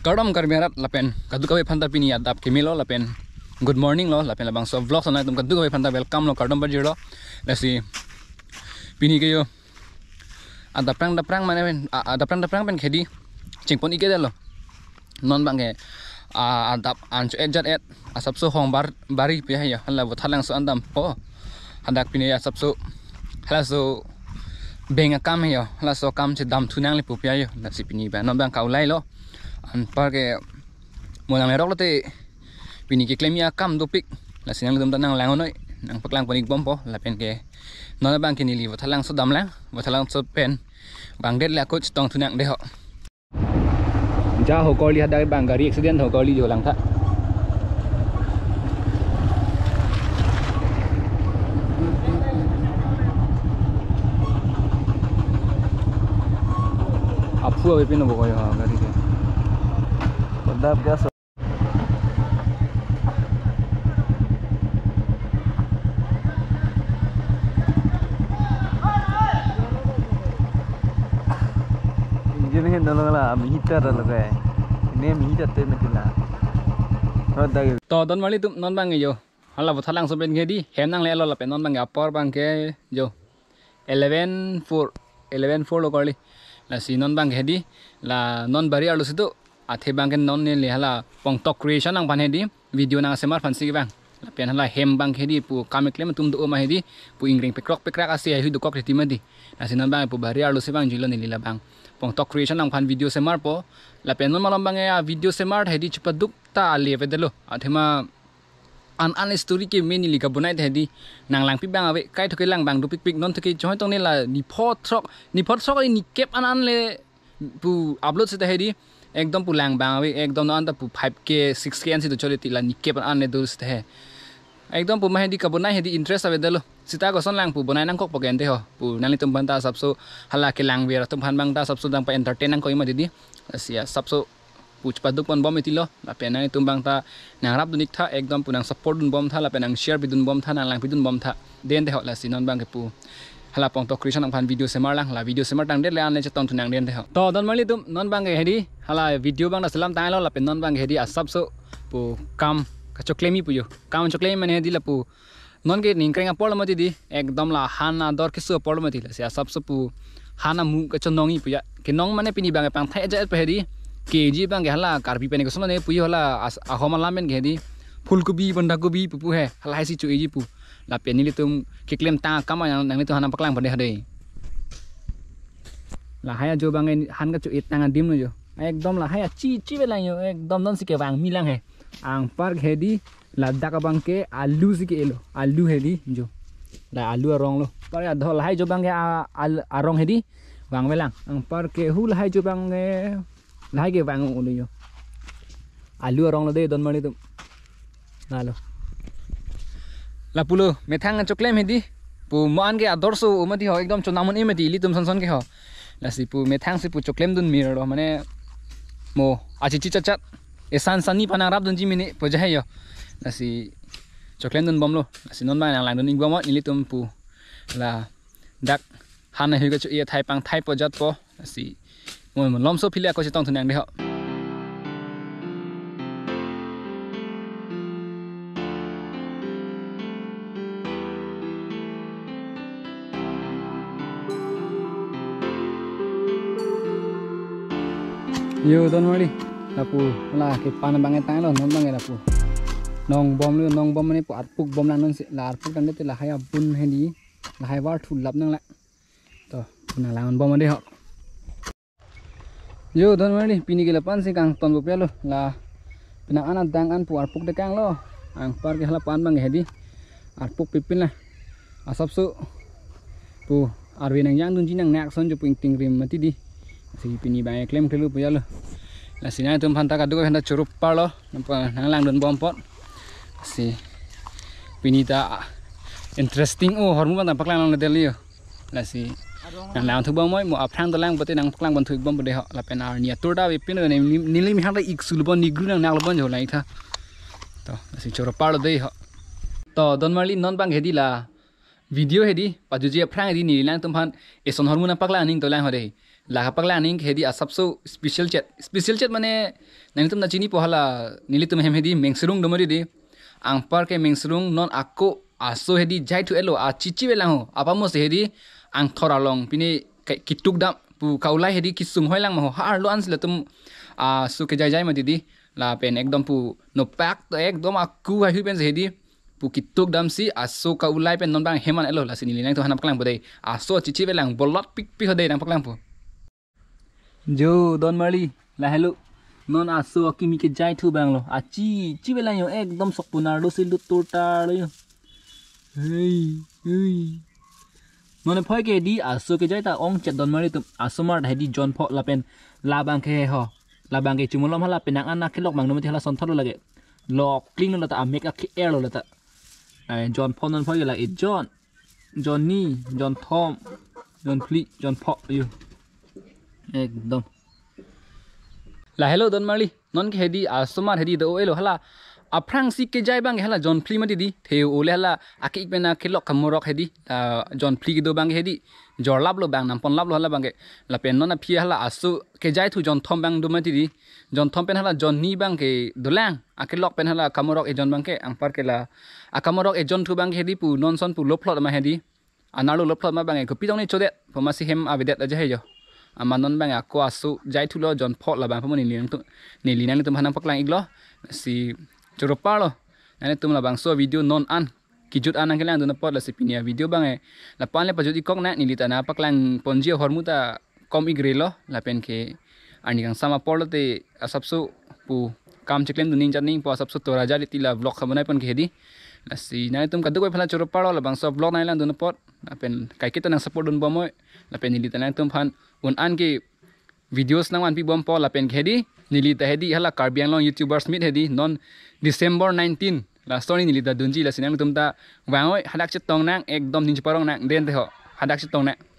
Karam kar merat lapen kadu kawe phanta pini yad ap kemilo lapen good morning lo lapen labang so vlog sana tum kadu kawe phanta welcome lo karam bar lo lesi pini ke yo ada prang da prang mane ada prang da prang pen khedi cingpon ike dalo non bang adap ancu ejat et asap so hong bar bari pihah ya hala bot halang so andam po handak pini asap so hala so benga kam ya hala so kam che dam thunang le pu pihah nasi pini ba non bang kaulai lo an parke mo nang lerok lati pini ke claim ya kam do pik la sinang dum tanang lang noi nang paklang panik bom po la pen ke nona bang ke nili wathalang so dam lang wathalang so pen bang det la coach tong thunang de ho ja ho ko li hadai bang gari accident ho ko li jo lang tha 앞으로 왜 빼는 거예요, 가리? Mantap gas. dalang lah, dalang Toh malih tuh non bangi jo. Halah buat halang sampein kedi. lelo lah, non bangi apa orang bangke jo. Eleven four, eleven four lo kali. Lah non bangi kedi, lah non bari alus itu athe bang ken non ne le hala pong tok creation ang pan hedi video nang semar fan sigi bang pian hala hem bang hedi pu kami klem tum do ma hedi pu ingring pekrok pekrak asi ai hu do kok di. na sinan bang pu bari alo se bang jilo ne lila bang pong tok creation ang pan video semar po lapian non malam bang ya video semar hedi cepat duk ta ali athe ma an an story ke meni lika bonai the di nang lang pi bang awe kai thoke lang bang du pik pik non thoke choi tong ne la ni phot thok ni phot throk ni kep an an le pu upload se he di एकदम पुलांग बांगावी एकदम ना अंत फाइव के सिक्स के अनसी चले तिला निके पर आने दुरुस्त है एकदम पुमा हेदी कबो ना हेदी इंटरेस्ट अवे दलो सीता गसन लांग पु बनाय नंग पकेन दे हो पु नाली तुम बंता सबसो हल्ला के लांग बेर तुम फन बंता सबसो दंग पर एंटरटेन नंग कोइमा दीदी सिया सबसो पुच पादुक पन बम इतिलो लापे नांग तुम बंता नांगराप दुनिक था एकदम पुनांग सपोर्ट दुन बम था लापे नांग शेयर बिदुन बम था नांग लांग बिदुन बम था देन दे हो लासी नन बंग के पु हला पंग क्रिशन फान भिडियो सेमार लांग हाला भिडियो सेमार टांगे लान ले तुम थोड़ा दें हो तो दन मिली तुम नन बांगे हेरी हाला भिडियो बांग सलाम तय लाला पे नन बांगे हेरी आ सबसो पु काम चोक्लेमी पुजो काम चोक्लेम मैंने हेदी लपु नन के निंग पड़म दीदी एकदम ला हाना दर किसु पड़म दी से आ सबसे पु हाना मु कचो नंग पुजा कि नंग मैंने पीनी बांगे पांग थे जाए हेरी के जी बांगे हाला कार्पी पेने को सुनने पुजो हाला आहोमा लामेन घेदी फुलकोबी बंधाकोबी पुपु है हाला सी चुई जी Lapi ini itu kiklem tang kama yang yang itu hanam paklang pada hari la haya jo bangai han ka chu it dim nu jo dom la haya chi chi belain yo dom don sike bang milang he ang park he di lada kabang ke alu sike elo alu di jo Lah alu arong lo par ya dhol hai jo bang ke al arong di bang belang ang par ke hul hanya jo bang lah la ke bang ulu yo alu arong lo deh don mani halo nah, la pulo methang choklem hedi pu man ge ador so uma di ho ekdom chonamon e đi, li tum san san cái họ, là si pu methang si pu choklem dun mirror ro mane mo achi chi chat chat e san san ni pana rab dun ji mine pu jahe yo là si chocolate dun bom lo là si non ma na lang dun ingwa mo ni tum pu la dak hana hi ga chu e thai pang thai po jat po là si mo lom lê, philia ko chi tong nàng đi ho yo don mari lapu lah ke panen banget tangan loh, non banget ya, lapu nong bom lu nong bom ini pu arpuk bom la sih. lah arpuk kan itu lah haya bun he di la hai war lap nang la Tuh, puna lah nong bom de ho yo don mari pini ke lapan sih kang ton bu loh lo la pina ana dang an pu arpuk dekang lo ang par ke lapan pan bang hendi, di arpuk pipin lah, asap su pu arwin yang yang dun jinang nak son mati di cái pin này bây giờ là xin anh chụp ಬ್ಯಾ ಕಿಲೋಮೀಟ್ರ್ ಪುಯ್ಯಲು ಇಲ್ಲ ಸಿನ ತುಂಬ ಕದ್ದು ಹೆಂಡ ಚುರುಪ್ಪಾಳು ನಂಗೆ long ಬಂಪೋಟ್ ಸಿ ಪಿನಿತ ಇಂಟ್ರೆಸ್ಟಿಂಗ್ ಓ ಹೊರ್ಮು ಬಂದ ಪಕ್ಲಾ ನಂಗೆ ದೆಲ್ಲಿಯು là ಸಿ nàng làm thứ bông ấy một phang tôi lang bớt nàng lang bắn thứ bom bớt đấy họ là phải nào nhà tôi đã biết nữa này nên lim hàng đấy ít sụp bông nín nàng nàng bắn rồi này đó là to chụp chờ pa đấy họ đó đơn mà li non bang hết đi là video hết đi và dù gì phang hết đi nín lang tôm phan eson hormone bắc lang nín tôi lang họ đấy lahapak la aning hedi asap so special chat special chat macam nilitum na chini nili nilitum hem hedi mengsurung domori di angpar ke mengsurung non aku aso hedi jai tu elo a cici belang ho apa mos hedi ang toralong pini kikituk dam pu kaulai hedi kisung hoi lang maho har lo ans letum a so ke jai jai ma didi la pen dom pu no pak to ek dom aku hai hu pen hedi pu kituk dam si aso kaulai pen non bang heman elo la sini nilang tu hanap kelang bodai aso cici belang bolot pik pik hodai nang pak lang pu จยดอนมาลีลาฮัลุนอนอาสัวกิมีิกจายทูบังโลอาชีชีเวลายเอ็กดมสกปุนารุสิลุตโตาร์ยเฮ้ยเฮ้ยนอนพ่อเกดีอาสุวกิจายตาองเจดดนมาลีตุอาสมาร์ดเฮดีจอนพอลาเป็นลาบังเคฮอลาบังเกจุมุลอมฮาลาเป็นนางอันนักิลอกบังโนมันที่ฮาลาสนทรุลเกลอกคลิ้งโนลตาอเมกอคกเอรลโลตาไอจอนพอนอนพ่อเกลาอีจอนจอนนี่จอนทอมจอนพลีจอนพออยู่ একদম লাহে লও দন মাৰিলি ননকে হেদি আচমাৰ হেদি দৌ এলো হলা আফ্ৰাং চিকে যাই বাং হেলা জনফ্লি মাতি দি থেউ ওলে হেলা আকিক পেনা খেল কামৰক হেদি জনফ্লিকে দৌ বাংগে হেদি জ্বৰ লাভ লো বাং নামপন লাভ লো হলা বাংগে পেন ননা ফি হলা আচু কে যাই থৈ জন্থম বাং দুমাতি দি জন্থম পেন হলা জন নি বাংকে দোলাং আকে লগ পেন হলা কামৰক এজন বাংকে আং পাৰ কেলা আকামৰক এজন থু বাংগে হেদি পু নন চন পু লোফ ফ্লট মা হেদি আনাৰো লোফ ফ্লট মা বাংগে ঘপি যাওঁ নে চদে হেম আবেদেত যে হেৰি যাওঁ amanon bang aku asu jai tulo jon pho la bang pamoni nilang tu nilinang tum pak paklang iglo si choropa lo nani tum la bang so video non an kijut anang kelang dun pot la si pinia video bang e eh. la pan le pajut ikok na nilita na paklang ponji hormuta kom igre lo la pen ke ani kang sama polo te asapsu pu काम चिकलेम दुनिन जानी vlog सब सुतो राजा लितिला ब्लॉग खबनाय पन खेदी लसी नाय तुम कदु कोई la bang so vlog na vlog नायला दुन पर lapen kai kita nang support dun bomoy lapen nilita nang tumphan un an ki videos nang wan pi bom po lapen khedi nilita hedi hala karbiang long youtubers meet hedi non december 19 la story nilita dunji la sinang tumta wangoi hadak chetong nang ekdom ninch parong nang den te ho hadak chetong nang